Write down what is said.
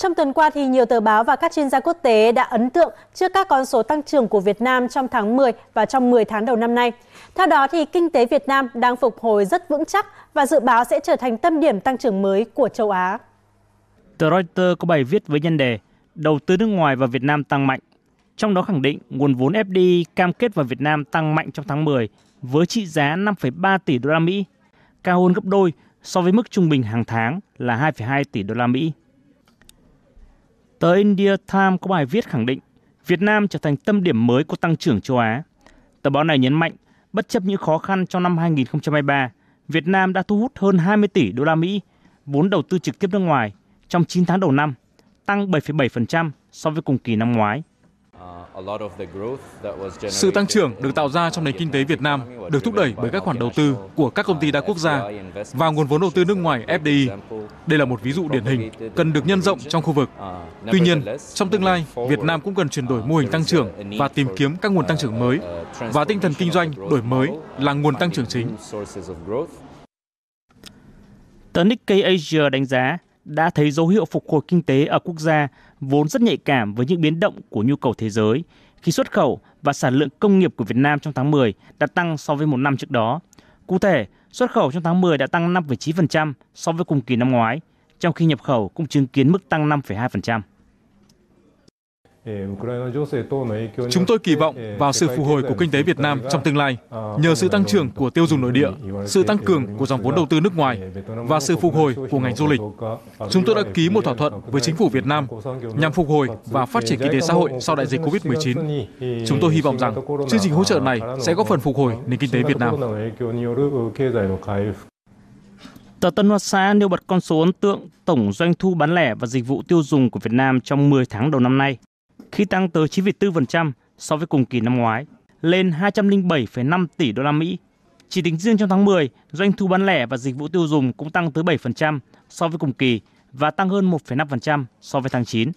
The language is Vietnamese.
Trong tuần qua thì nhiều tờ báo và các chuyên gia quốc tế đã ấn tượng trước các con số tăng trưởng của Việt Nam trong tháng 10 và trong 10 tháng đầu năm nay. Theo đó thì kinh tế Việt Nam đang phục hồi rất vững chắc và dự báo sẽ trở thành tâm điểm tăng trưởng mới của châu Á. Tờ Reuters có bài viết với nhân đề Đầu tư nước ngoài vào Việt Nam tăng mạnh. Trong đó khẳng định nguồn vốn FDI cam kết vào Việt Nam tăng mạnh trong tháng 10 với trị giá 5,3 tỷ đô la Mỹ, cao hơn gấp đôi so với mức trung bình hàng tháng là 2,2 tỷ đô la Mỹ. Tờ India Times có bài viết khẳng định Việt Nam trở thành tâm điểm mới của tăng trưởng châu Á. Tờ báo này nhấn mạnh, bất chấp những khó khăn trong năm 2023, Việt Nam đã thu hút hơn 20 tỷ đô la Mỹ vốn đầu tư trực tiếp nước ngoài trong 9 tháng đầu năm, tăng 7,7% so với cùng kỳ năm ngoái. Uh, Sự tăng trưởng được tạo ra trong nền kinh tế Việt Nam được thúc đẩy bởi các khoản đầu tư của các công ty đa quốc gia và nguồn vốn đầu tư nước ngoài FDI. Đây là một ví dụ điển hình cần được nhân rộng trong khu vực. Uh, Tuy nhiên, trong tương lai, Việt Nam cũng cần chuyển đổi uh, mô hình tăng trưởng và tìm kiếm các nguồn tăng trưởng mới và tinh thần kinh doanh đổi mới là nguồn tăng trưởng chính. Tờ Nikkei Asia đánh giá đã thấy dấu hiệu phục hồi kinh tế ở quốc gia vốn rất nhạy cảm với những biến động của nhu cầu thế giới, khi xuất khẩu và sản lượng công nghiệp của Việt Nam trong tháng 10 đã tăng so với một năm trước đó. Cụ thể, xuất khẩu trong tháng 10 đã tăng 5,9% so với cùng kỳ năm ngoái, trong khi nhập khẩu cũng chứng kiến mức tăng 5,2%. Chúng tôi kỳ vọng vào sự phục hồi của kinh tế Việt Nam trong tương lai à, nhờ sự tăng trưởng của tiêu dùng nội địa, sự tăng cường của dòng vốn đầu tư nước ngoài và sự phục hồi của ngành du lịch. Chúng tôi đã ký một thỏa thuận với chính phủ Việt Nam nhằm phục hồi và phát triển kinh tế xã hội sau đại dịch COVID-19. Chúng tôi hy vọng rằng chương trình hỗ trợ này sẽ góp phần phục hồi nền kinh tế Việt Nam. Tờ Tân Hoa Xã nêu bật con số ấn tượng tổng doanh thu bán lẻ và dịch vụ tiêu dùng của Việt Nam trong 10 tháng đầu năm nay khi tăng tới 9,4% so với cùng kỳ năm ngoái, lên 207,5 tỷ đô la Mỹ. Chỉ tính riêng trong tháng 10, doanh thu bán lẻ và dịch vụ tiêu dùng cũng tăng tới 7% so với cùng kỳ và tăng hơn 1,5% so với tháng 9.